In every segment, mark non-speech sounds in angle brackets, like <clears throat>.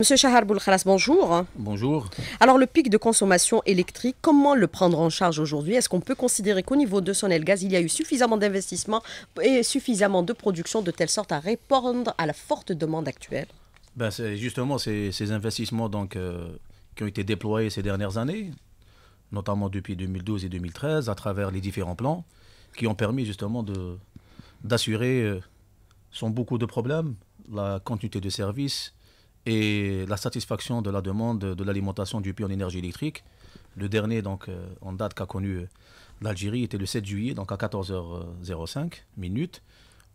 Monsieur Shahar Boulkhalas, bonjour. Bonjour. Alors le pic de consommation électrique, comment le prendre en charge aujourd'hui Est-ce qu'on peut considérer qu'au niveau de Sonel Gaz, il y a eu suffisamment d'investissements et suffisamment de production de telle sorte à répondre à la forte demande actuelle ben, C'est Justement, ces, investissements donc, euh, qui ont été déployés ces dernières années, notamment depuis 2012 et 2013, à travers les différents plans, qui ont permis justement d'assurer, euh, sans beaucoup de problèmes, la continuité de service et la satisfaction de la demande de l'alimentation du pays en énergie électrique. Le dernier donc, euh, en date qu'a connu euh, l'Algérie était le 7 juillet, donc à 14h05 minutes,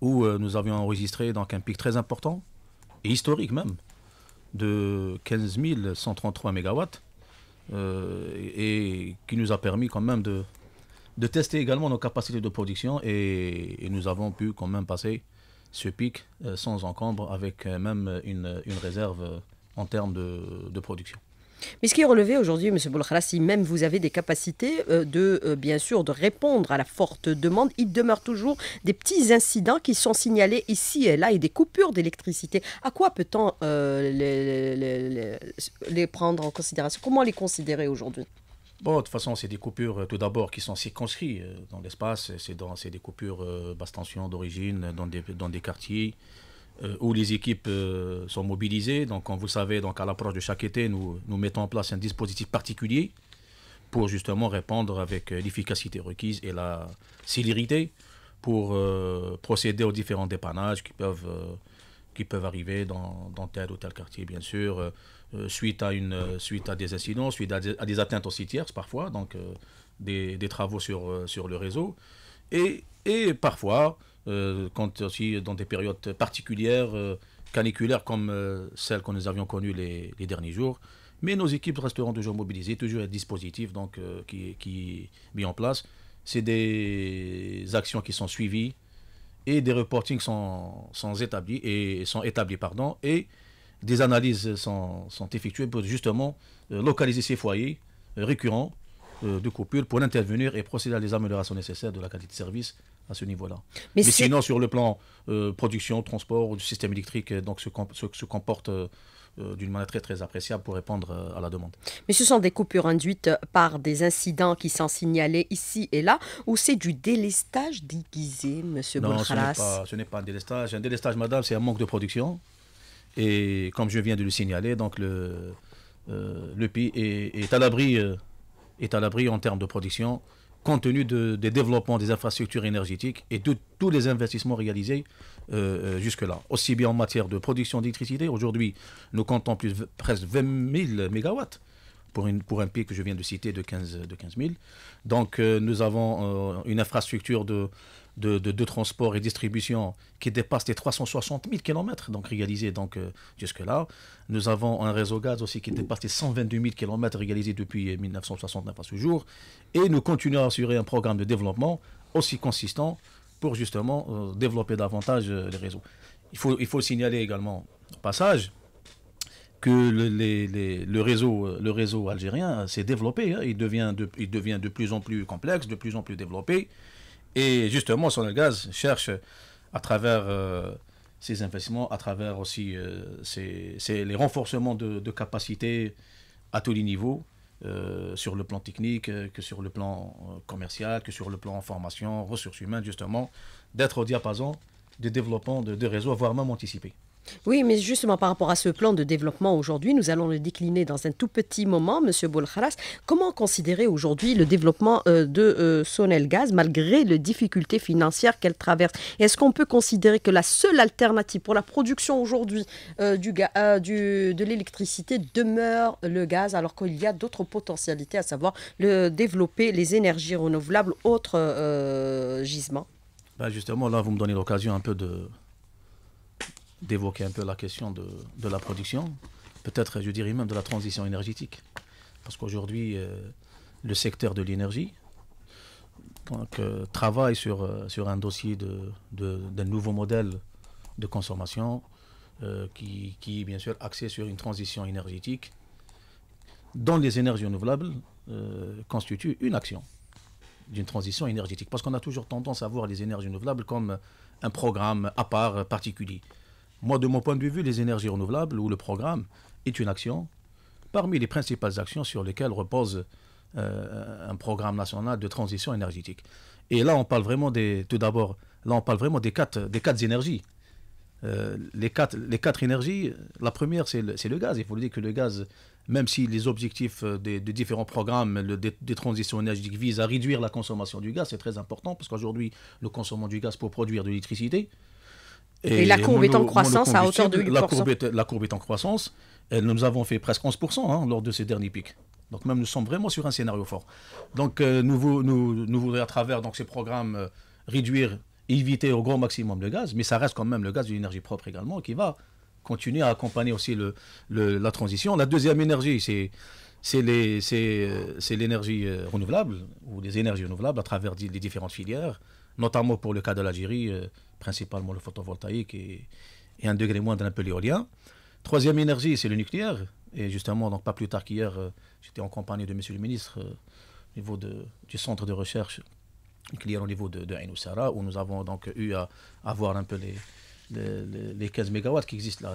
où euh, nous avions enregistré donc, un pic très important, et historique même, de 15 133 MW, et qui nous a permis quand même de, de tester également nos capacités de production, et nous avons pu quand même passer ce pic euh, sans encombre, avec euh, même une, une réserve euh, en termes de, de production. Mais ce qui est relevé aujourd'hui, M. Boulkhara, si même vous avez des capacités de, bien sûr, de répondre à la forte demande, il demeure toujours des petits incidents qui sont signalés ici et là et des coupures d'électricité. À quoi peut-on les, les, prendre en considération Comment les considérer aujourd'hui Bon, de toute façon, c'est des coupures euh, tout d'abord qui sont circonscrites euh, dans l'espace. C'est des coupures euh, basse tension d'origine dans des, quartiers où les équipes sont mobilisées. Donc, comme vous savez, donc, à l'approche de chaque été, nous, nous mettons en place un dispositif particulier pour justement répondre avec l'efficacité requise et la célérité pour procéder aux différents dépannages qui peuvent, qui peuvent arriver dans, dans, tel ou tel quartier, bien sûr. Euh, suite, à une, euh, suite à des incidents, suite à des, atteintes aussi tierces parfois, donc euh, des, travaux sur, sur le réseau. Et, et parfois, quand aussi dans des périodes particulières, caniculaires comme celles que nous avions connues les, derniers jours, mais nos équipes resteront toujours mobilisées, toujours un dispositif donc, qui, qui, mis en place. C'est des actions qui sont suivies et des reportings sont, sont établis et sont établis pardon, et des analyses sont, effectuées pour justement euh, localiser ces foyers euh, récurrents euh, de coupures pour intervenir et procéder à des améliorations nécessaires de la qualité de service à ce niveau-là. Mais, sinon, sur le plan production, transport, du système électrique, donc se, se, comporte d'une manière très très appréciable pour répondre à la demande. Mais ce sont des coupures induites par des incidents qui sont signalés ici et là, ou c'est du délestage déguisé, M. Bourras. Non, ce n'est pas, pas un délestage. Un délestage, madame, c'est un manque de production. Et comme je viens de le signaler, donc le, euh, le pays est, euh, est à l'abri en termes de production, compte tenu de, des développements des infrastructures énergétiques et de tous les investissements réalisés euh, jusque-là, aussi bien en matière de production d'électricité. Aujourd'hui, nous comptons plus, presque 20 000 MW Pour, une, pour, un pays que je viens de citer de 15, de 15 000. Donc, nous avons une infrastructure de, de, de, transport et distribution qui dépasse les 360 000 km donc réalisés donc, euh, jusque-là. Nous avons un réseau gaz aussi qui dépasse les 122 000 km réalisés depuis 1969 euh, à ce jour. Et nous continuons à assurer un programme de développement aussi consistant pour justement euh, développer davantage les réseaux. Il faut, il faut signaler également, au passage, que le, réseau, le réseau algérien s'est développé, hein. il, devient il devient de plus en plus complexe, de plus en plus développé. Et justement, gaz cherche à travers euh, ses investissements, à travers aussi euh, les renforcements de, capacités à tous les niveaux, euh, sur le plan technique, que sur le plan commercial, que sur le plan formation, ressources humaines, justement, d'être au diapason du développement de, de réseaux, voire même anticipé. Oui, mais justement par rapport à ce plan de développement aujourd'hui, nous allons le décliner dans un tout petit moment, Monsieur Boulkharas. Comment considérer aujourd'hui le développement euh, de euh, Sonel Gaz malgré les difficultés financières qu'elle traverse Est-ce qu'on peut considérer que la seule alternative pour la production aujourd'hui euh, du, de l'électricité demeure le gaz, alors qu'il y a d'autres potentialités, à savoir le développer les énergies renouvelables, autres gisements bah, Justement, là, vous me donnez l'occasion un peu de d'évoquer un peu la question de, la production, peut-être je dirais même de la transition énergétique. Parce qu'aujourd'hui, euh, le secteur de l'énergie euh, travaille sur, euh, sur un dossier d'un de, nouveau modèle de consommation qui, qui est bien sûr axé sur une transition énergétique dont les énergies renouvelables constituent une action d'une transition énergétique. Parce qu'on a toujours tendance à voir les énergies renouvelables comme un programme à part particulier. Moi, de mon point de vue, les énergies renouvelables ou le programme est une action parmi les principales actions sur lesquelles repose euh, un programme national de transition énergétique. Et là, on parle vraiment des, tout d'abord, là, on parle vraiment des quatre, des quatre énergies. Euh, les, quatre, les quatre énergies, la première, c'est le, gaz. Il faut le dire que le gaz, même si les objectifs euh, des, différents programmes de transition énergétique visent à réduire la consommation du gaz, c'est très important parce qu'aujourd'hui, le consommant du gaz pour produire de l'électricité. Et, la courbe est en croissance à hauteur de 8%. La courbe, est, en croissance. nous avons fait presque 11% hein, lors de ces derniers pics. Donc même nous sommes vraiment sur un scénario fort. Donc euh, nous, nous, voudrions à travers donc, ces programmes euh, réduire, éviter au grand maximum le gaz, mais ça reste quand même le gaz d'une énergie propre également qui va continuer à accompagner aussi la transition. La deuxième énergie, c'est c'est euh, l'énergie renouvelable ou les énergies renouvelables à travers les différentes filières notamment pour le cas de l'Algérie, euh, principalement le photovoltaïque et, un degré moins d'un un peu l'éolien. Troisième énergie, c'est le nucléaire. Et justement, donc pas plus tard qu'hier, euh, j'étais en compagnie de M. le ministre euh, au niveau de, du centre de recherche nucléaire au niveau de, de Ainoussara, où nous avons donc eu à, voir un peu les, les, 15 mégawatts qui existent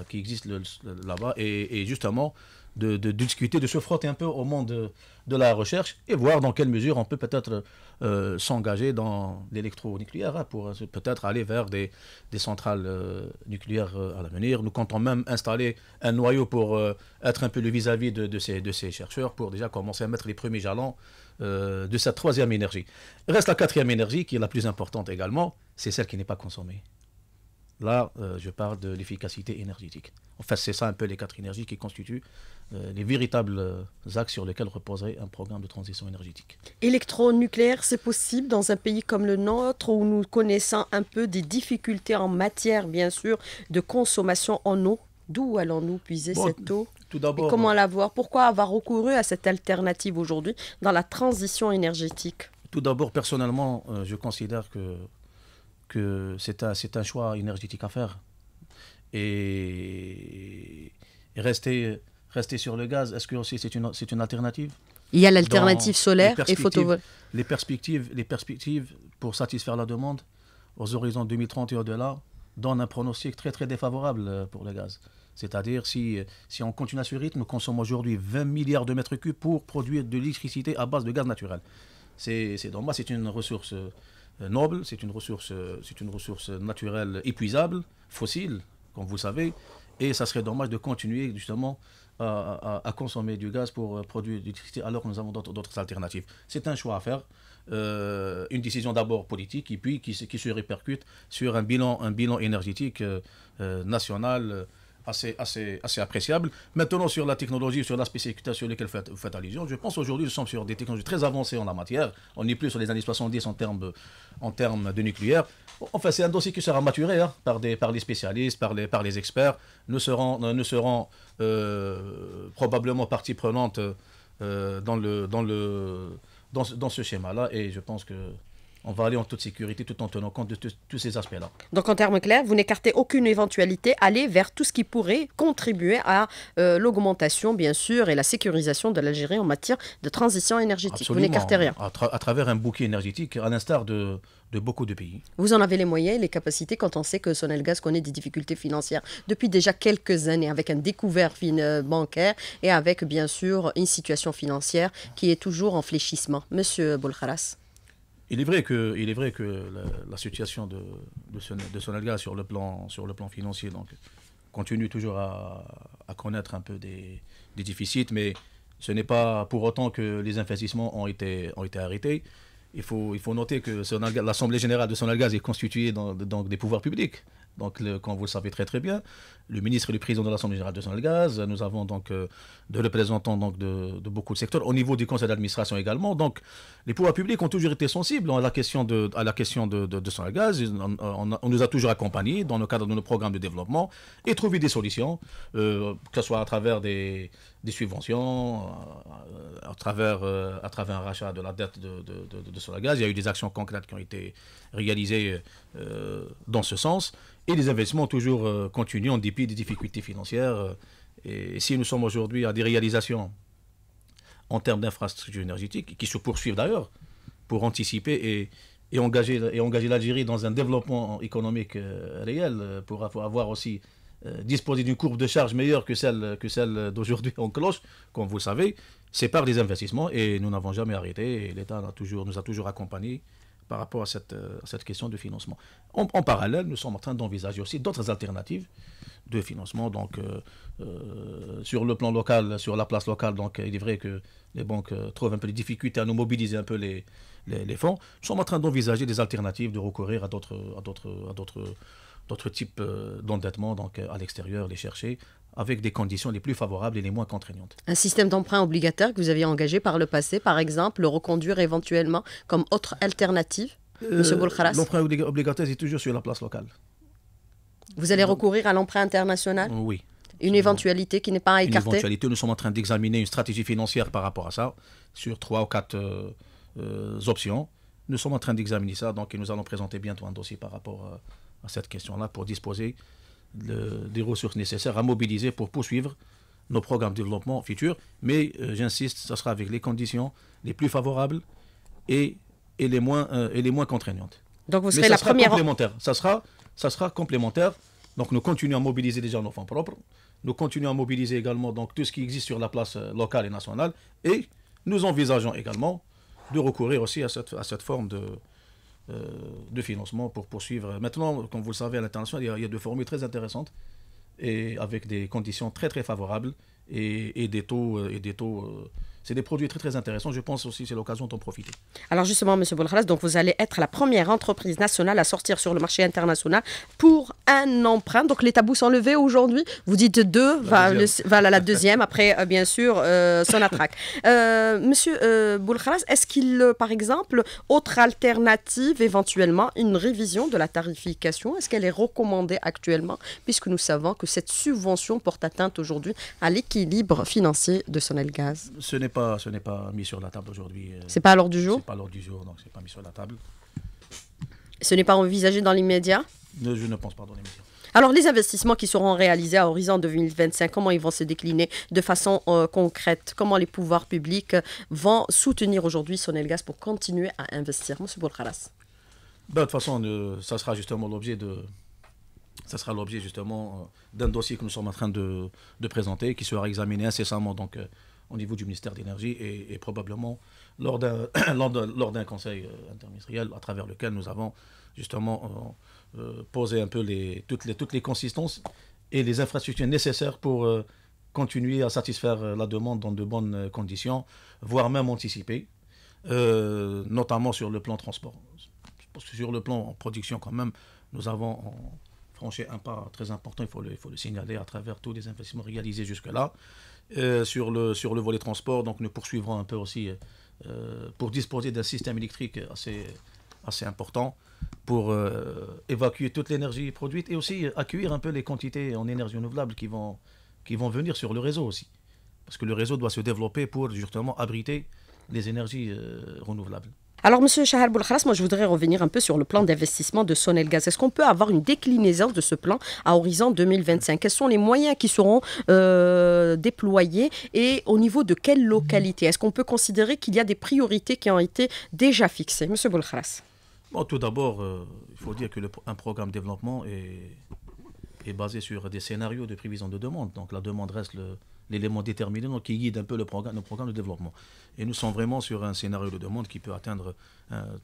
là-bas. Là et, justement, de, discuter, de se frotter un peu au monde de, la recherche et voir dans quelle mesure on peut peut-être euh, s'engager dans l'électronucléaire hein, pour euh, peut-être aller vers des, centrales euh, nucléaires à l'avenir. Nous comptons même installer un noyau pour être un peu le vis-à-vis de, ces, de ces chercheurs pour déjà commencer à mettre les premiers jalons de cette troisième énergie. Reste la quatrième énergie qui est la plus importante également, c'est celle qui n'est pas consommée. Là, euh, je parle de l'efficacité énergétique. en fait c'est ça un peu les quatre énergies qui constituent euh, les véritables euh, axes sur lesquels reposerait un programme de transition énergétique. Électronucléaire, c'est possible dans un pays comme le nôtre où nous connaissons un peu des difficultés en matière, bien sûr, de consommation en eau D'où allons-nous puiser cette eau tout Et comment la voir Pourquoi avoir recouru à cette alternative aujourd'hui dans la transition énergétique Tout d'abord, personnellement, je considère que c'est un, un, choix énergétique à faire. Et, rester, rester sur le gaz, est-ce que aussi c'est une, une alternative Il y a l'alternative solaire et photovoltaïque. Les perspectives, les perspectives pour satisfaire la demande aux horizons 2030 et au-delà donnent un pronostic très très défavorable euh, pour le gaz. C'est-à-dire si, si on continue à ce rythme, nous consomme aujourd'hui 20 milliards de mètres cubes pour produire de l'électricité à base de gaz naturel. C'est moi, c'est une ressource euh, euh, noble, c'est une ressource, euh, c'est une ressource naturelle épuisable, fossile, comme vous le savez, et ça serait dommage de continuer justement à, consommer du gaz pour euh, produire de l'électricité alors que nous avons d'autres alternatives. C'est un choix à faire, une décision d'abord politique et puis qui, se répercute sur un bilan, un bilan énergétique national assez, assez, assez appréciable. Maintenant, sur la technologie, sur la spécificité sur laquelle vous faites, allusion, je pense aujourd'hui, nous sommes sur des technologies très avancées en la matière. On n'est plus sur les années 70 en termes, en termes de nucléaire. Enfin, c'est un dossier qui sera maturé hein, par, des, par les spécialistes, par les, par les experts. Nous serons, nous serons euh, probablement partie prenante euh, dans, le, dans, le, dans, dans ce schéma-là. Et je pense que on va aller en toute sécurité tout en tenant compte de tous ces aspects-là. Donc en termes clairs, vous n'écartez aucune éventualité, aller vers tout ce qui pourrait contribuer à euh, l'augmentation, bien sûr, et la sécurisation de l'Algérie en matière de transition énergétique. vous n'écartez rien. À, travers un bouquet énergétique, à l'instar de, de beaucoup de pays. Vous en avez les moyens les capacités quand on sait que Gaz connaît des difficultés financières depuis déjà quelques années avec un découvert euh, bancaire et avec bien sûr une situation financière qui est toujours en fléchissement. Monsieur Boulkharas. Il est vrai que, est vrai que la, situation de, Sonalga sur le plan, sur le plan financier continue toujours à, connaître un peu des, déficits, mais ce n'est pas pour autant que les investissements ont été, ont été arrêtés. Il faut, noter que l'Assemblée générale de Sonalgaz est constituée des pouvoirs publics, donc, comme vous le savez très très bien, le ministre et le président de l'Assemblée générale de Saint Gaz, nous avons donc euh, des représentants donc, de, beaucoup de secteurs, au niveau du conseil d'administration également. Donc, les pouvoirs publics ont toujours été sensibles à la question de, à la question de, de, On, nous a toujours accompagnés dans le cadre de nos programmes de développement et trouvé des solutions, euh, que ce soit à travers des, des subventions euh, à, travers, euh, à travers un rachat de la dette de, de, de, Solagaz. Il y a eu des actions concrètes qui ont été réalisées euh, dans ce sens et des investissements toujours continus en dépit des difficultés financières. Et, si nous sommes aujourd'hui à des réalisations en termes d'infrastructures énergétiques, qui se poursuivent d'ailleurs pour anticiper et, et engager, et engager l'Algérie dans un développement économique réel, pour avoir aussi euh, disposer d'une courbe de charge meilleure que celle, que celle d'aujourd'hui en cloche, comme vous le savez, c'est par des investissements et nous n'avons jamais arrêté. L'État nous a toujours accompagnés par rapport à cette, euh, cette question de financement. En, parallèle, nous sommes en train d'envisager aussi d'autres alternatives de financement. Donc, euh, sur le plan local, sur la place locale, donc, il est vrai que les banques trouvent un peu de difficultés à nous mobiliser un peu les, les, les fonds. Nous sommes en train d'envisager des alternatives, de recourir à d'autres d'autres types euh, d'endettement donc euh, à l'extérieur, les chercher avec des conditions les plus favorables et les moins contraignantes. Un système d'emprunt obligataire que vous aviez engagé par le passé, par exemple, le reconduire éventuellement comme autre alternative euh, Bolkharas L'emprunt obligataire est toujours sur la place locale. Vous allez recourir à l'emprunt international euh, Oui. Une éventualité qui n'est pas à Une éventualité, nous sommes en train d'examiner une stratégie financière par rapport à ça, sur trois ou quatre options. Nous sommes en train d'examiner ça, donc nous allons présenter bientôt un dossier par rapport à à cette question-là pour disposer des ressources nécessaires à mobiliser pour poursuivre nos programmes de développement futurs. Mais euh, j'insiste, ce sera avec les conditions les plus favorables et, les, moins, euh, et les moins contraignantes. Donc vous serez la première. Complémentaire. Ça, sera, ça sera complémentaire. Donc nous continuons à mobiliser déjà nos fonds propres. Nous continuons à mobiliser également donc, tout ce qui existe sur la place euh, locale et nationale. Et nous envisageons également de recourir aussi à cette, à cette forme de, euh, de financement pour poursuivre. Maintenant, comme vous le savez, à l'international, il y, a, deux formules très intéressantes et avec des conditions très très favorables et, et des taux, euh, et des taux euh, c'est des produits très très intéressants. Je pense aussi c'est l'occasion d'en profiter. Alors justement, Monsieur Boulkhalas, donc vous allez être la première entreprise nationale à sortir sur le marché international pour un emprunt. Donc les tabous sont levés aujourd'hui. Vous dites deux, va, la, deuxième. Après, euh, bien sûr, euh, son attraque. <laughs> Euh, monsieur euh, Boulkhalas, est-ce qu'il, par exemple, autre alternative éventuellement, une révision de la tarification, est-ce qu'elle est recommandée actuellement, puisque nous savons que cette subvention porte atteinte aujourd'hui à l'équilibre financier de Gaz Ce ce n'est pas mis sur la table aujourd'hui. Euh, c'est pas à l'ordre du jour C'est pas à l'ordre du jour, donc c'est pas mis sur la table. Ce n'est pas envisagé dans l'immédiat Je ne pense pas dans l'immédiat. Alors, les investissements qui seront réalisés à horizon 2025, comment ils vont se décliner de façon euh, concrète Comment les pouvoirs publics vont soutenir aujourd'hui Sonelgas pour continuer à investir Monsieur ben, De toute façon, euh, ça sera justement l'objet de. Ça sera l'objet justement d'un dossier que nous sommes en train de, de présenter, qui sera examiné incessamment donc au niveau du ministère de l'Énergie et, probablement lors d'un <clears throat> conseil euh, interministériel à travers lequel nous avons justement euh, euh, posé un peu les, toutes, les, toutes les consistances et les infrastructures nécessaires pour continuer à satisfaire la demande dans de bonnes conditions, voire même anticiper, notamment sur le plan transport. sur le plan en production quand même, nous avons franchi un pas très important, il faut il faut le signaler, à travers tous les investissements réalisés jusque-là. Euh, sur, le, sur le volet transport. Donc nous poursuivrons un peu aussi euh, pour disposer d'un système électrique assez, assez important pour euh, évacuer toute l'énergie produite et aussi accueillir un peu les quantités en énergie renouvelable qui vont, qui vont venir sur le réseau aussi. Parce que le réseau doit se développer pour justement abriter les énergies renouvelables. Alors, M. Shahar Boulkharas, moi, je voudrais revenir un peu sur le plan d'investissement de Sonel Gaz. Est-ce qu'on peut avoir une déclinaison de ce plan à horizon 2025 Quels sont les moyens qui seront euh, déployés et au niveau de quelle localité Est-ce qu'on peut considérer qu'il y a des priorités qui ont été déjà fixées Monsieur Boulkharas. Bon, tout d'abord, euh, il faut dire que programme de développement est, est basé sur des scénarios de prévision de demande. Donc, la demande reste le, l'élément déterminant qui guide un peu le programme, nos programmes de développement. Et nous sommes vraiment sur un scénario de demande qui peut atteindre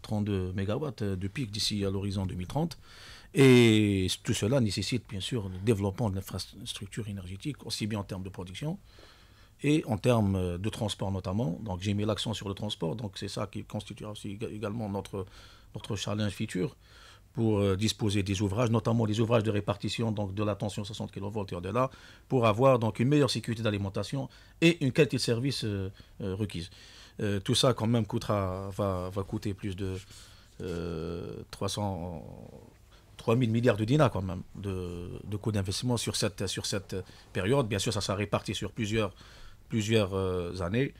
32 euh, MW euh, de pic d'ici à l'horizon 2030. Et tout cela nécessite bien sûr le développement de l'infrastructure énergétique, aussi bien en termes de production et en termes euh, de transport notamment. Donc j'ai mis l'accent sur le transport, donc c'est ça qui constituera aussi également notre, notre challenge futur pour euh, disposer des ouvrages, notamment des ouvrages de répartition, donc de la tension 60 kV et au-delà, pour avoir donc une meilleure sécurité d'alimentation et une qualité de service euh, euh, requise. tout ça quand même coûtera, va, va coûter plus de euh, 300, 3000 milliards de dinars quand même de, de coûts d'investissement sur cette, sur cette période. Bien sûr, ça sera réparti sur plusieurs, plusieurs années.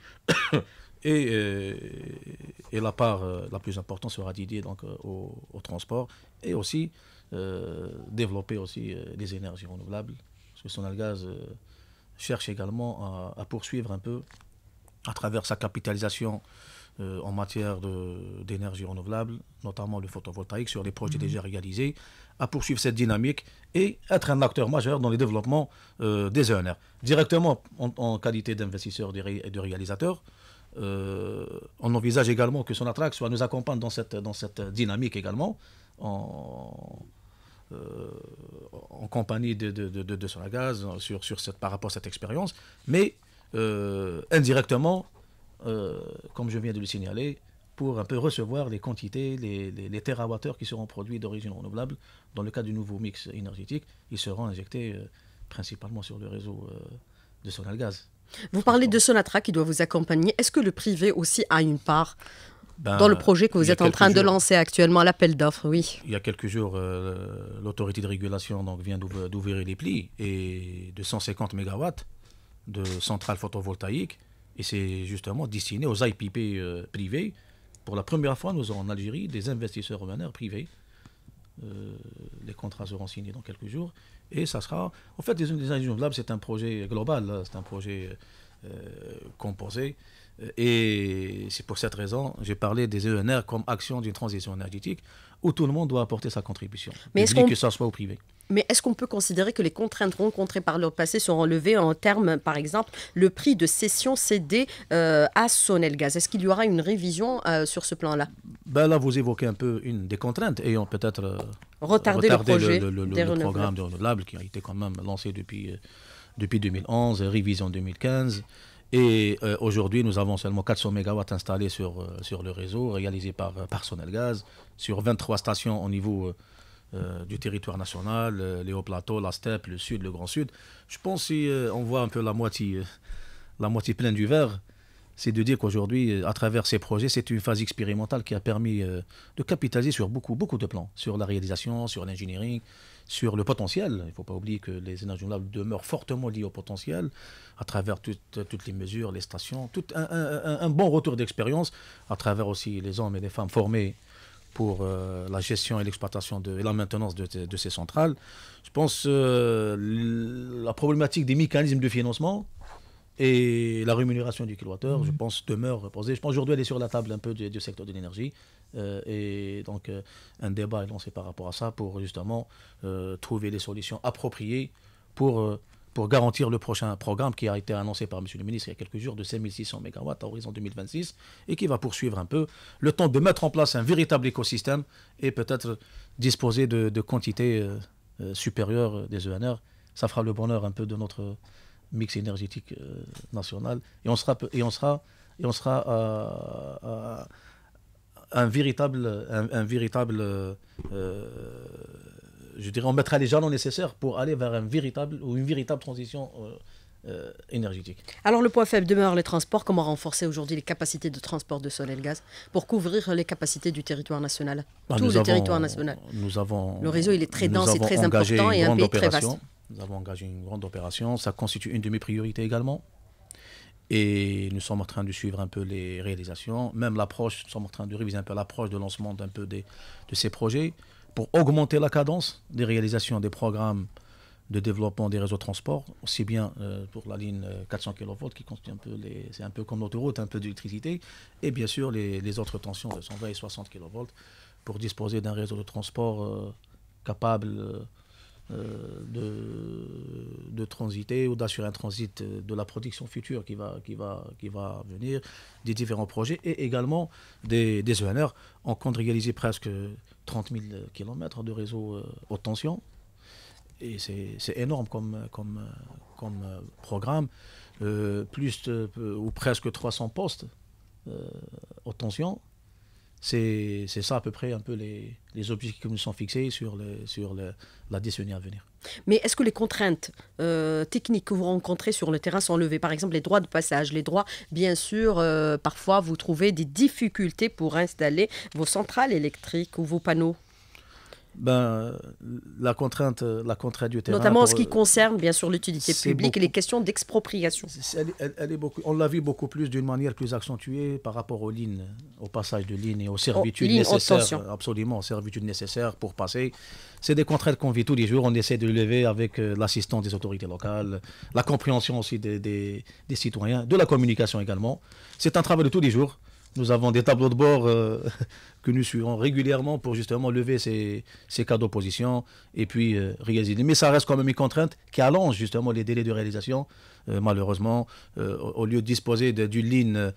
Euh, et, la part euh, la plus importante sera dédiée donc, euh, au, transport et aussi développer aussi des énergies renouvelables. Parce que Sonalgaz cherche également à, poursuivre un peu à travers sa capitalisation en matière d'énergie renouvelable, notamment le photovoltaïque, sur les projets mmh. déjà réalisés, à poursuivre cette dynamique et être un acteur majeur dans le développement des ENR. Directement en qualité d'investisseur et de réalisateur, euh, on envisage également que Sonatrac soit nous accompagne dans cette, dans cette dynamique également, en, euh, compagnie de, de, de, sur, sur cette, par rapport à cette expérience. Mais euh, indirectement, comme je viens de le signaler, pour un peu recevoir les quantités, les, les, les qui seront produits d'origine renouvelable dans le cas du nouveau mix énergétique, ils seront injectés principalement sur le réseau de gaz vous parlez de Sonatra qui doit vous accompagner. Est-ce que le privé aussi a une part ben, dans le projet que vous êtes en train de lancer actuellement, l'appel d'offres, oui. Il y a quelques jours, euh, l'autorité de régulation donc, vient d'ouvrir les plis et de 150 MW de centrales photovoltaïques. Et c'est justement destiné aux IPP euh, privés. Pour la première fois, nous aurons en Algérie des investisseurs étrangers privés. Euh, les contrats seront signés dans quelques jours. Et ça sera. En fait, les énergies renouvelables, c'est un projet global, c'est un projet euh, composé. Et c'est pour cette raison j'ai parlé des ENR comme action d'une transition énergétique où tout le monde doit apporter sa contribution, mais que ce soit au privé. Mais est-ce qu'on peut considérer que les contraintes rencontrées par le passé sont enlevées en termes, par exemple, le prix de cession cédé euh, à Sonelgaz Est-ce qu'il y aura une révision euh, sur ce plan-là ben Là, vous évoquez un peu une des contraintes ayant peut-être euh, retardé, le, programme de renouvelables qui a été quand même lancé depuis, depuis 2011, révision 2015. Et euh, aujourd'hui, nous avons seulement 400 MW installés sur, euh, sur le réseau, réalisé par, euh, personnel gaz, sur 23 stations au niveau du territoire national, les hauts plateaux, la steppe, le sud, le grand sud. Je pense si on voit un peu la moitié, la moitié pleine du verre, c'est de dire qu'aujourd'hui, à travers ces projets, c'est une phase expérimentale qui a permis de capitaliser sur beaucoup, beaucoup de plans, sur la réalisation, sur l'ingénierie, sur le potentiel. Il ne faut pas oublier que les énergies renouvelables demeurent fortement liées au potentiel à travers toutes, toutes les mesures, les stations, tout un, un, bon retour d'expérience à travers aussi les hommes et les femmes formés pour euh, la gestion et l'exploitation et la maintenance de, de, ces centrales. Je pense que euh, la problématique des mécanismes de financement et la rémunération du kilowattheure, je mhm. pense, demeure posée. Je pense aujourd'hui elle est sur la table un peu du, du secteur de l'énergie. Euh, et donc, euh, un débat est lancé par rapport à ça pour justement euh, trouver des solutions appropriées pour, pour garantir le prochain programme qui a été annoncé par M. le ministre il y a quelques jours de 5600 MW à horizon 2026 et qui va poursuivre un peu le temps de mettre en place un véritable écosystème et peut-être disposer de, quantités supérieures des ENR. Ça fera le bonheur un peu de notre mix énergétique national et on sera. Et on sera, et on sera à un véritable, un, véritable euh, je dirais, on mettra les jalons nécessaires pour aller vers un véritable, ou une véritable transition euh, euh, énergétique. Alors le point faible demeure les transports. Comment renforcer aujourd'hui les capacités de transport de sol et de gaz pour couvrir les capacités du territoire national bah, Tout le territoire national. Nous avons, le réseau il est très dense et très important et un pays très vaste. Nous avons engagé une grande opération. Ça constitue une de mes priorités également. Et nous sommes en train de suivre un peu les réalisations, même l'approche, nous sommes en train de réviser un peu l'approche de lancement d'un peu des, de ces projets pour augmenter la cadence des réalisations des programmes de développement des réseaux de transport, aussi bien euh, pour la ligne 400 euh, kV qui constitue un peu les, c'est un peu comme l'autoroute, un peu d'électricité, et bien sûr les, autres tensions de 120 et 60 kV pour disposer d'un réseau de transport euh, capable euh, de, de, transiter ou d'assurer un transit de la production future qui va, qui va, qui va venir, des différents projets et également des, des e ENR. On compte réaliser presque 30 000 km de réseau euh, haute tension. Et c'est énorme comme, comme, comme programme. Euh, plus ou presque 300 postes haute tension c'est ça à peu près un peu les, objectifs qui nous sont fixés sur, le, sur le, la décennie à venir. Mais est-ce que les contraintes euh, techniques que vous rencontrez sur le terrain sont levées Par exemple, les droits de passage, les droits, bien sûr, euh, parfois vous trouvez des difficultés pour installer vos centrales électriques ou vos panneaux ben, la, contrainte, la contrainte du terrain. Notamment en ce qui concerne, bien sûr, l'utilité publique et les questions d'expropriation. Elle, on l'a vu beaucoup plus d'une manière plus accentuée par rapport aux lignes, au passage de lignes et aux oh, servitudes nécessaires. Absolument, aux servitudes nécessaires pour passer. C'est des contraintes qu'on vit tous les jours. On essaie de lever avec euh, l'assistance des autorités locales, la compréhension aussi des citoyens, de la communication également. C'est un travail de tous les jours. Nous avons des tableaux de bord euh, <laughs> que nous suivons régulièrement pour justement lever ces, cas d'opposition et puis euh, réaliser. Mais ça reste quand même une contrainte qui allonge justement les délais de réalisation. Euh, malheureusement, au lieu de disposer d'une ligne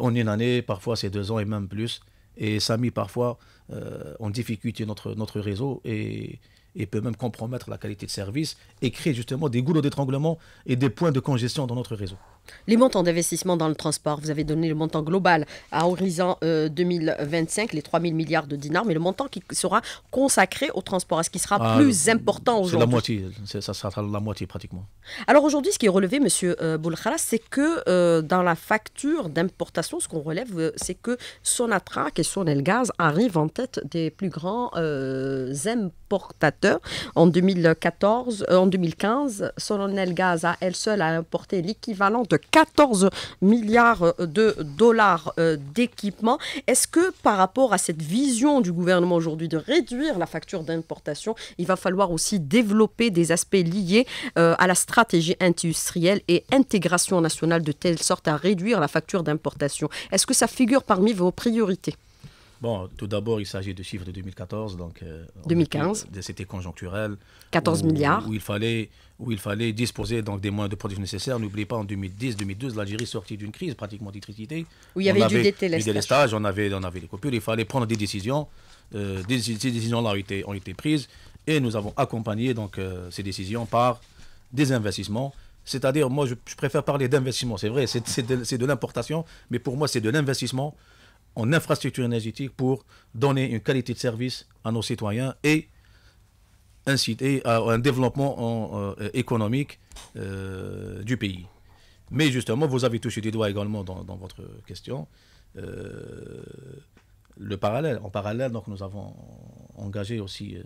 en une année, parfois c'est deux ans et même plus. Et ça met parfois en difficulté notre, notre réseau et, et peut même compromettre la qualité de service et créer justement des goulots d'étranglement et des points de congestion dans notre réseau. Les montants d'investissement dans le transport, vous avez donné le montant global à horizon 2025, euh, les 3 000 milliards de dinars, mais le montant qui sera consacré au transport, est-ce qu'il sera ah, plus important aujourd'hui C'est la moitié, ça sera la moitié pratiquement. Alors aujourd'hui, ce qui est relevé, M. Euh, c'est que euh, dans la facture d'importation, ce qu'on relève, euh, c'est que Sonatrach et Sonelgaz arrivent en tête des plus grands importateurs. En 2014, en 2015, Sonelgaz a elle seule a importé l'équivalent de 14 milliards de dollars euh, d'équipement. Est-ce que par rapport à cette vision du gouvernement aujourd'hui de réduire la facture d'importation, il va falloir aussi développer des aspects liés euh, à la stratégie industrielle et intégration nationale de telle sorte à réduire la facture d'importation Est-ce que ça figure parmi vos priorités Bon, tout d'abord, il s'agit de chiffres de 2014, donc... 2015. Euh, c'était conjoncturel. 14 milliards. Où il, fallait, où il fallait disposer donc, des moyens de production nécessaires. N'oubliez pas, en 2010-2012, l'Algérie sortit d'une crise pratiquement d'électricité. Où il y avait, du, avait on avait, on avait des coupures. Il fallait prendre des décisions. Euh, des, ces décisions-là ont été, prises et nous avons accompagné donc, euh, ces décisions par des investissements. C'est-à-dire, moi, je, préfère parler d'investissement, c'est vrai, c'est de, de l'importation, mais pour moi, c'est de l'investissement en infrastructure énergétique pour donner une qualité de service à nos citoyens et inciter à un développement euh, économique euh, du pays. Mais justement, vous avez touché des doigts également dans, votre question euh, le parallèle. En parallèle, donc, nous avons engagé aussi,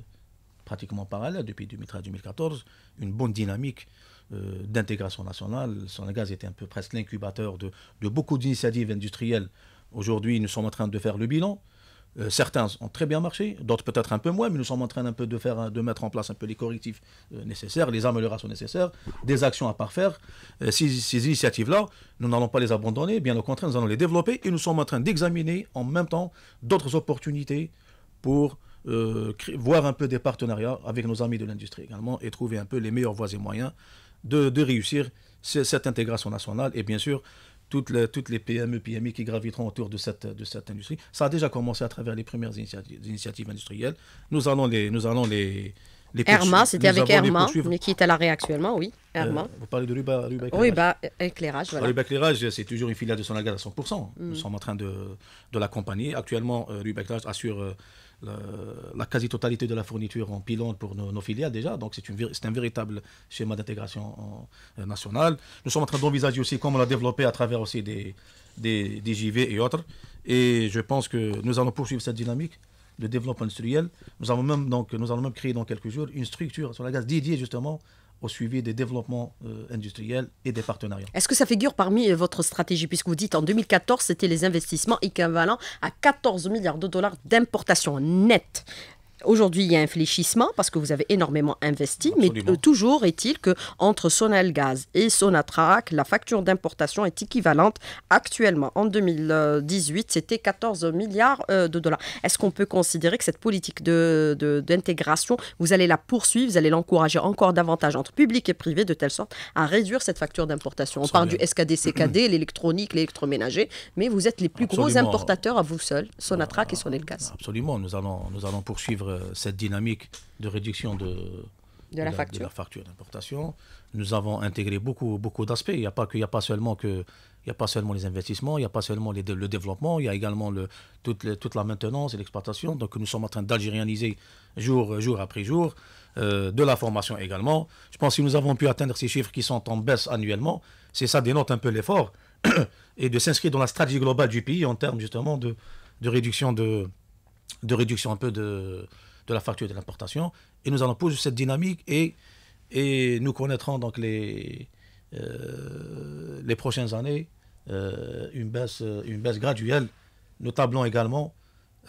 pratiquement parallèle, depuis 2013-2014, une bonne dynamique d'intégration nationale. Son gaz était un peu presque l'incubateur de beaucoup d'initiatives industrielles Aujourd'hui, nous sommes en train de faire le bilan. Euh, certains ont très bien marché, d'autres peut-être un peu moins, mais nous sommes en train un peu de, faire, de mettre en place un peu les correctifs euh, nécessaires, les améliorations nécessaires, des actions à parfaire. Euh, ces, initiatives-là, nous n'allons pas les abandonner, bien au contraire, nous allons les développer et nous sommes en train d'examiner en même temps d'autres opportunités pour voir un peu des partenariats avec nos amis de l'industrie également et trouver un peu les meilleurs voies et moyens de, de réussir cette intégration nationale et bien sûr toutes les, toutes PME, PMI qui graviteront autour de cette, de cette industrie. Ça a déjà commencé à travers les premières initiatives, industrielles. Nous allons les, nous allons les, Herma, c'était avec Herma, mais qui est à l'arrêt actuellement, oui. Euh, vous parlez de Ruba, Ruba Oui, Ruba Éclairage, voilà. Ruba Éclairage, c'est toujours une filiale de Sonagal à 100%. Nous mm. sommes en train de, de l'accompagner. Actuellement, l'UBA euh, Éclairage assure euh, la, quasi-totalité de la fourniture en pilote pour nos, filiales déjà. Donc c'est un véritable schéma d'intégration euh, nationale. Nous sommes en train d'envisager aussi comment la développer à travers aussi des, des, JV et autres. Et je pense que nous allons poursuivre cette dynamique de développement industriel. Nous avons même, donc, nous allons même créer dans quelques jours une structure sur la gaz dédiée justement au suivi des développements euh, industriels et des partenariats. Est-ce que ça figure parmi euh, votre stratégie Puisque vous dites en 2014, c'était les investissements équivalents à 14 milliards de dollars d'importation nette. Aujourd'hui, il y a un fléchissement parce que vous avez énormément investi, mais euh, toujours est-il que entre Gaz et Sonatrach, la facture d'importation est équivalente actuellement. En 2018, c'était 14 milliards euh, de dollars. Est-ce qu'on peut considérer que cette politique d'intégration, de, vous allez la poursuivre, vous allez l'encourager encore davantage entre public et privé de telle sorte à réduire cette facture d'importation On parle du SKD-CKD, <clears throat> l'électronique, l'électroménager, mais vous êtes les plus gros importateurs à vous seuls, Sonatrach et Sonelgaz. Absolument, nous allons, nous allons poursuivre euh, cette dynamique de réduction de, la, facture. d'importation, nous avons intégré beaucoup, beaucoup d'aspects. Il n'y a, pas, pas seulement que... Il a pas seulement les investissements, il n'y a pas seulement le développement, il y a également toute, toute, la maintenance et l'exploitation. Donc nous sommes en train d'algérianiser jour, jour après jour, euh, de la formation également. Je pense que nous avons pu atteindre ces chiffres qui sont en baisse annuellement. C'est ça dénote un peu l'effort <clears throat> et de s'inscrire dans la stratégie globale du pays en termes justement de réduction de, de réduction un peu de, la facture de l'importation. Et nous allons poser cette dynamique et, et nous connaîtrons donc les, euh, les prochaines années euh, une, baisse, une baisse graduelle. Nous tablons également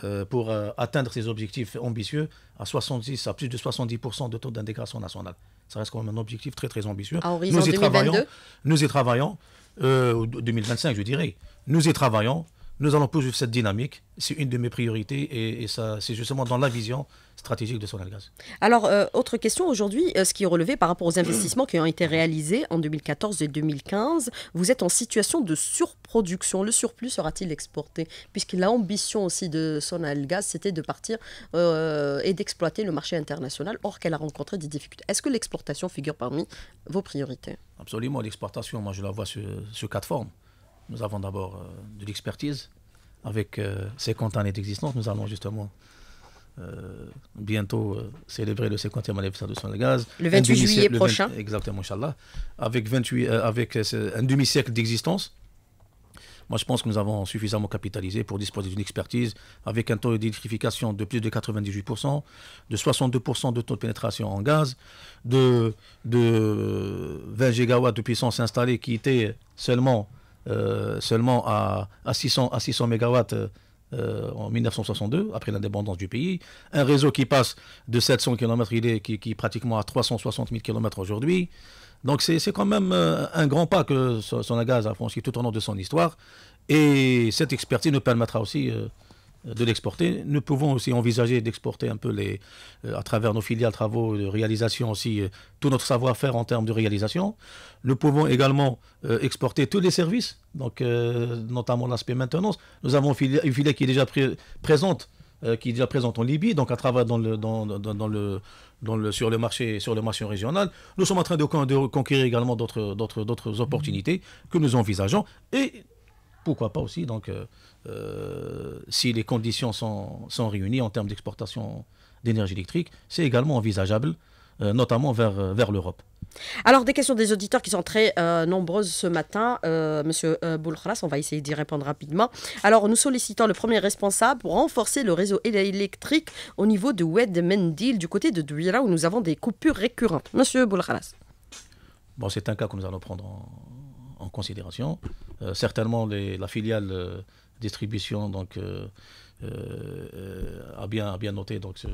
euh, pour atteindre ces objectifs ambitieux à 70, à plus de 70% de taux d'intégration nationale. Ça reste quand même un objectif très très ambitieux. nous y travaillons. Nous y travaillons. 2025, je dirais. Nous y travaillons. Nous allons poursuivre cette dynamique. C'est une de mes priorités et, c'est justement dans la vision stratégique de Sonalgas. Alors, euh, autre question aujourd'hui, euh, ce qui est relevé par rapport aux investissements qui ont été réalisés en 2014 et 2015, vous êtes en situation de surproduction. Le surplus sera-t-il exporté Puisque l'ambition aussi de Sonalgas, c'était de partir euh, et d'exploiter le marché international, or qu'elle a rencontré des difficultés. Est-ce que l'exportation figure parmi vos priorités Absolument, l'exportation, moi je la vois sur, sur quatre formes. Nous avons d'abord euh, de l'expertise. Avec 50 euh, années d'existence, nous allons justement euh, bientôt célébrer le 50e anniversaire de Son Gaz. Le 28 juillet prochain. exactement, Inch'Allah. Avec, 28, avec un demi-siècle d'existence. Moi, je pense que nous avons suffisamment capitalisé pour disposer d'une expertise avec un taux d'électrification de plus de 98%, de 62% de taux de pénétration en gaz, de, de 20 gigawatts de puissance installée qui était seulement euh, seulement à, 600, à 600 MW euh, euh, en 1962, après l'indépendance du pays. Un réseau qui passe de 700 km, il qui, qui est pratiquement à 360 000 km aujourd'hui. Donc c'est quand même un grand pas que Sonagaz a franchi tout au long de son histoire. Et cette expertise nous permettra aussi de l'exporter. Nous pouvons aussi envisager d'exporter un peu les, euh, à travers nos filiales travaux de réalisation aussi, euh, tout notre savoir-faire en termes de réalisation. Nous pouvons également euh, exporter tous les services, donc notamment l'aspect maintenance. Nous avons une filiale qui est déjà présente, qui déjà présente en Libye, donc à travers dans le, dans, le, dans le, sur, le marché, sur le marché régional. Nous sommes en train de, conquérir également d'autres opportunités que nous envisageons et pourquoi pas aussi donc euh, si les conditions sont, réunies en termes d'exportation d'énergie électrique, c'est également envisageable, euh, notamment vers, euh, vers l'Europe. Alors, des questions des auditeurs qui sont très nombreuses ce matin. Monsieur Boulkhalas, on va essayer d'y répondre rapidement. Alors, nous sollicitons le premier responsable pour renforcer le réseau électrique au niveau de Wed Mendil, du côté de Douira, où nous avons des coupures récurrentes. Monsieur Boulkhalas. Bon, c'est un cas que nous allons prendre en, considération. certainement, la filiale distribution donc, a, euh, euh, bien, bien noté donc, ce,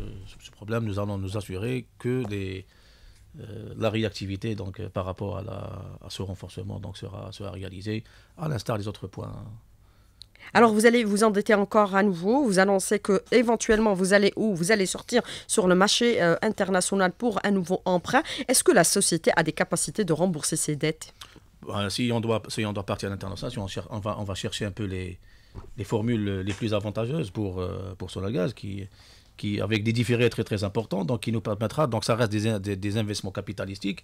problème. Nous allons nous assurer que euh, la réactivité donc, par rapport à, la, ce renforcement donc, sera, sera réalisée, à l'instar des autres points. Alors vous allez vous endetter encore à nouveau, vous annoncez que éventuellement vous allez où Vous allez sortir sur le marché international pour un nouveau emprunt. Est-ce que la société a des capacités de rembourser ses dettes si, on doit, on doit partir à l'international, on, va, on va chercher un peu les, les formules les plus avantageuses pour, euh, pour Solagaz, qui, qui, avec des différés très très importants, donc qui nous permettra, donc ça reste des, des, investissements capitalistiques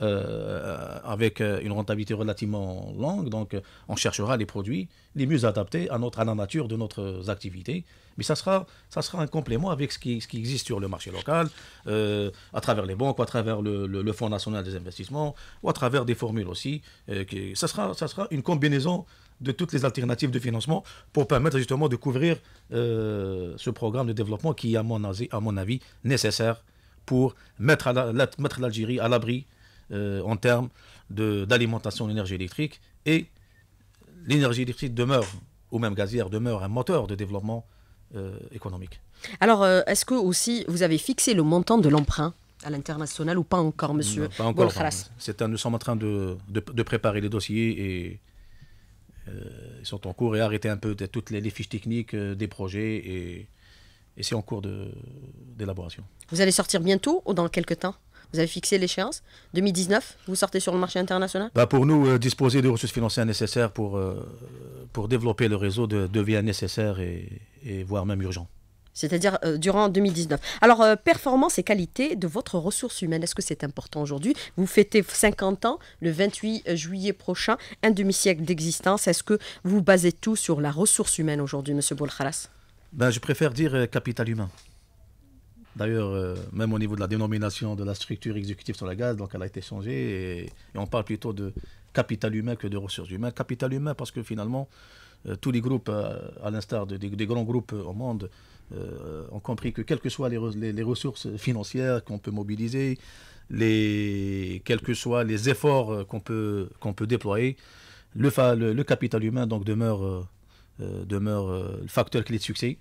euh, avec euh, une rentabilité relativement longue, donc on cherchera les produits les mieux adaptés à, notre, la nature de notre activité, mais ça sera, ça sera un complément avec ce qui, ce qui existe sur le marché local, à travers les banques, ou à travers le, le, Fonds national des investissements, ou à travers des formules aussi, qui, ça, sera, ça sera une combinaison de toutes les alternatives de financement pour permettre justement de couvrir euh, ce programme de développement qui est, à mon, avis, nécessaire pour mettre l'Algérie à l'abri euh, en termes d'alimentation d'énergie électrique. Et l'énergie électrique demeure, ou même gazière, demeure un moteur de développement euh, économique. Alors, est-ce que aussi vous avez fixé le montant de l'emprunt à l'international ou pas encore, monsieur Pas encore. nous sommes en train de, de, de préparer les dossiers et euh, ils sont en cours et arrêter un peu toutes les, fiches techniques euh, des projets et, et c'est en cours d'élaboration. Vous allez sortir bientôt ou dans quelques temps vous avez fixé l'échéance 2019, vous sortez sur le marché international bah Pour nous, euh, disposer des ressources financières nécessaires pour, pour développer le réseau de, devient nécessaire et, et voire même urgent c'est-à-dire euh, durant 2019. Alors, euh, performance et qualité de votre ressource humaine, est-ce que c'est important aujourd'hui Vous fêtez 50 ans le 28 euh, juillet prochain, un demi-siècle d'existence. Est-ce que vous basez tout sur la ressource humaine aujourd'hui, Monsieur Boulkhalas ben, Je préfère dire capital humain. D'ailleurs, même au niveau de la dénomination de la structure exécutive sur la gaz, donc elle a été changée et, on parle plutôt de capital humain que de ressources humaines. Capital humain parce que finalement, euh, tous les groupes, euh, à l'instar des, grands groupes au monde, euh, ont compris que quelles que soient les, ressources financières qu'on peut mobiliser, quels que soient les efforts qu'on peut, déployer, le, capital humain demeure, demeure le facteur clé de succès.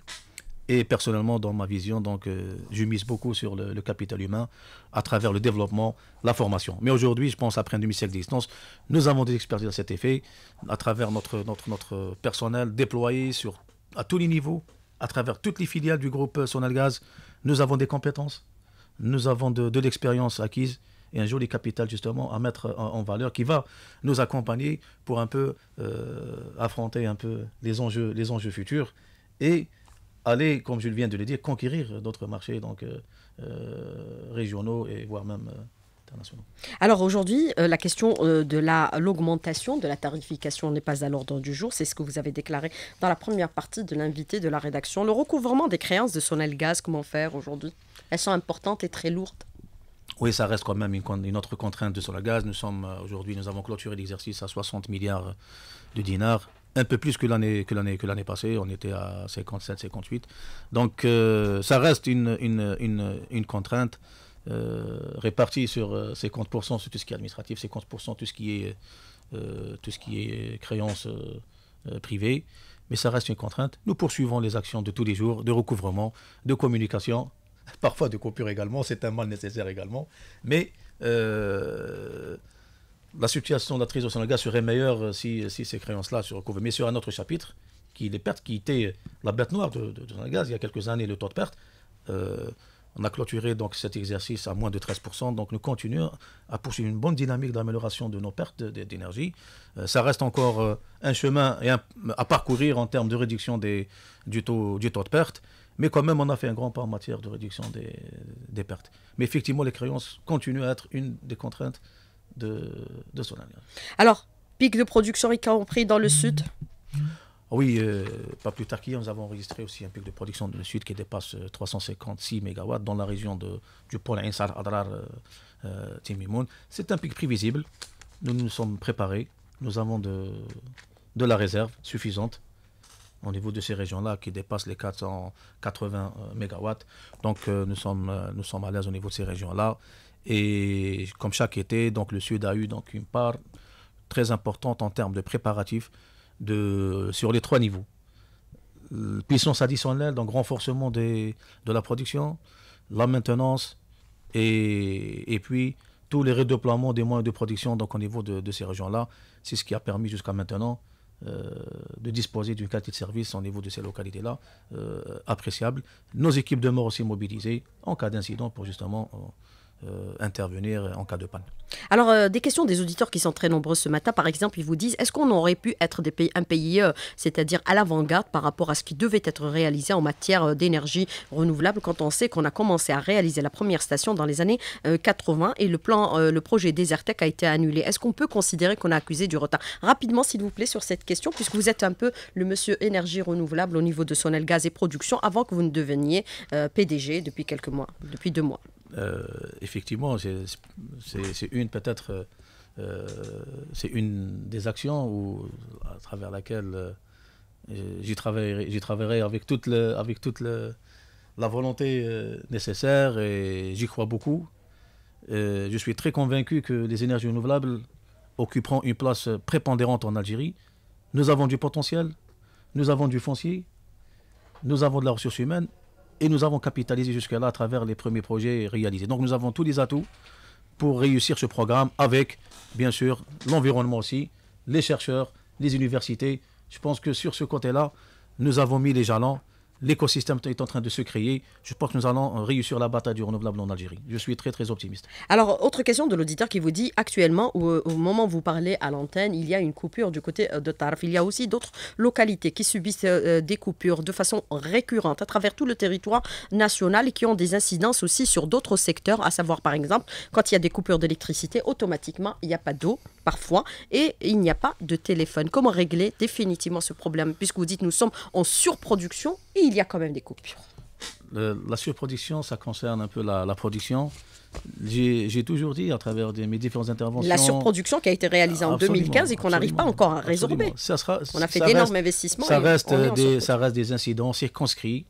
Et personnellement, dans ma vision, donc, euh, je mise beaucoup sur le, capital humain à travers le développement, la formation. Mais aujourd'hui, je pense, après un demi-siècle d'existence, nous avons des expertises à cet effet, à travers notre, notre, notre personnel déployé sur, à tous les niveaux, à travers toutes les filiales du groupe Gaz, Nous avons des compétences, nous avons de, l'expérience acquise et un jour capital, justement à mettre en, valeur qui va nous accompagner pour un peu euh, affronter un peu les enjeux, les enjeux futurs et aller, comme je viens de le dire, conquérir d'autres marchés donc, euh, euh, régionaux et voire même euh, internationaux. alors aujourd'hui, la question de de l'augmentation de la tarification n'est pas à l'ordre du jour. C'est ce que vous avez déclaré dans la première partie de l'invité de la rédaction. Le recouvrement des créances de Sonel Gaz, comment faire aujourd'hui Elles sont importantes et très lourdes. Oui, ça reste quand même une, une autre contrainte de Sonel Gaz. Nous sommes aujourd'hui, nous avons clôturé l'exercice à 60 milliards de dinars un peu plus que l'année que l'année que l'année passée. On était à 57, 58. Donc euh, ça reste une, contrainte euh, répartie sur 50% euh, sur tout ce qui est administratif, 50% tout ce qui est tout ce qui est créance privée. Mais ça reste une contrainte. Nous poursuivons les actions de tous les jours, de recouvrement, de communication, <laughs> parfois de coupure également. C'est un mal nécessaire également. Mais la situation de la crise au Sénégal serait meilleure euh, si, ces créances-là se recouvraient. Mais sur un autre chapitre, qui les pertes qui étaient la bête noire de, de, Sénégal, il y a quelques années, le taux de perte, euh, on a clôturé donc cet exercice à moins de 13%. Donc nous continuons à poursuivre une bonne dynamique d'amélioration de nos pertes d'énergie. Euh, ça reste encore un chemin à parcourir en termes de réduction du, taux, de perte. Mais quand même, on a fait un grand pas en matière de réduction des, des pertes. Mais effectivement, les créances continuent à être une des contraintes de, de Alors, pic de production y compris dans le sud ah Oui, euh, pas plus tard qu'hier, nous avons enregistré aussi un pic de production dans le sud qui dépasse 356 euh, MW dans la région de, du pôle Insar Adrar euh, euh Timimoun. C'est un pic prévisible. Nous nous sommes préparés. Nous avons de, de la réserve suffisante au niveau de ces régions-là qui dépassent les 480 MW. Donc nous, sommes, nous sommes à l'aise au niveau de ces régions-là. Et comme chaque été, donc le Sud a eu donc une part très importante en termes de préparatifs de, sur les trois niveaux. Euh, Puissance additionnelle, donc renforcement de la production, la maintenance et, puis tous les redéploiements des moyens de production donc au niveau de, ces régions-là. C'est ce qui a permis jusqu'à maintenant euh, de disposer d'une qualité de service au niveau de ces localités-là euh, appréciable. Nos équipes demeurent aussi mobilisées en cas d'incident pour justement... Euh, intervenir en cas de panne. Alors, euh, des questions des auditeurs qui sont très nombreux ce matin. Par exemple, ils vous disent est-ce qu'on aurait pu être des pays, un pays, euh, c'est-à-dire à, l'avant-garde par rapport à ce qui devait être réalisé en matière d'énergie renouvelable quand on sait qu'on a commencé à réaliser la première station dans les années 80 et le, plan, le projet Desertec a été annulé Est-ce qu'on peut considérer qu'on a accusé du retard Rapidement, s'il vous plaît, sur cette question, puisque vous êtes un peu le monsieur énergie renouvelable au niveau de Sonel Gaz et Production avant que vous ne deveniez PDG depuis quelques mois, depuis deux mois. Euh, effectivement, c'est une euh, c'est une des actions à travers laquelle euh, j'y travaillerai, avec toute, le, avec toute la volonté nécessaire et j'y crois beaucoup. je suis très convaincu que les énergies renouvelables occuperont une place prépondérante en Algérie. Nous avons du potentiel, nous avons du foncier, nous avons de la ressource humaine et nous avons capitalisé jusque-là à travers les premiers projets réalisés. Donc nous avons tous les atouts pour réussir ce programme avec, bien sûr, l'environnement aussi, les chercheurs, les universités. Je pense que sur ce côté-là, nous avons mis les jalons l'écosystème est en train de se créer. Je pense que nous allons réussir la bataille du renouvelable en Algérie. Je suis très très optimiste. Alors, autre question de l'auditeur qui vous dit actuellement, au, moment où vous parlez à l'antenne, il y a une coupure du côté euh, de Tarf. Il y a aussi d'autres localités qui subissent euh, euh, des coupures de façon récurrente à travers tout le territoire national et qui ont des incidences aussi sur d'autres secteurs, à savoir par exemple quand il y a des coupures d'électricité, automatiquement il n'y a pas d'eau parfois, et il n'y a pas de téléphone. Comment régler définitivement ce problème Puisque vous dites nous sommes en surproduction et il y a quand même des coupures. Euh, la surproduction, ça concerne un peu la, production. J'ai toujours dit à travers mes différentes interventions. La surproduction qui a été réalisée en 2015 et qu'on n'arrive pas encore à résorber. Ça sera, on a fait d'énormes investissements. Ça reste, ça reste des incidents circonscrits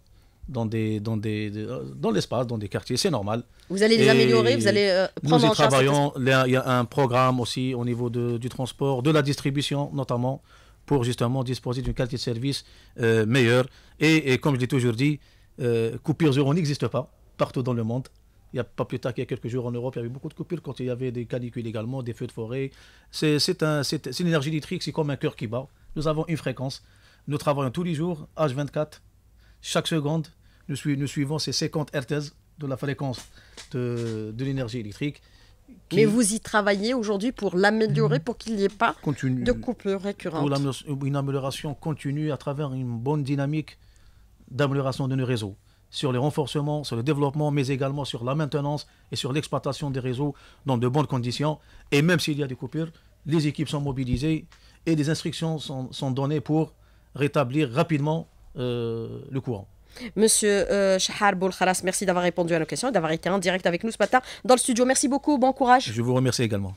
dans, des, dans, des, euh, dans l'espace, dans des quartiers, c'est normal. Vous allez les améliorer, vous allez euh, nous y travaillons, il y a un programme aussi au niveau de, du transport, de la distribution notamment, pour justement disposer d'une qualité de service euh, meilleure. Et, comme je l'ai toujours dit, coupures, coupure zéro n'existe pas partout dans le monde. Il n'y a pas plus tard qu'il y a quelques jours en Europe, il y avait beaucoup de coupures quand il y avait des canicules également, des feux de forêt. C'est un, une énergie électrique, c'est comme un cœur qui bat. Nous avons une fréquence. Nous travaillons tous les jours, H24, chaque seconde, nous, suivons, ces 50 Hz de la fréquence de, l'énergie électrique. Mais vous y travaillez aujourd'hui pour l'améliorer, mhm. pour qu'il n'y ait pas de coupure récurrente. une amélioration continue à travers une bonne dynamique d'amélioration de nos réseaux, sur les renforcements, sur le développement, mais également sur la maintenance et sur l'exploitation des réseaux dans de bonnes conditions. Et même s'il y a des coupures, les équipes sont mobilisées et des instructions sont, données pour rétablir rapidement euh, le courant. Monsieur Chahar euh, Shahar merci d'avoir répondu à nos questions et d'avoir été en direct avec nous ce matin dans le studio. Merci beaucoup, bon courage. Je vous remercie également.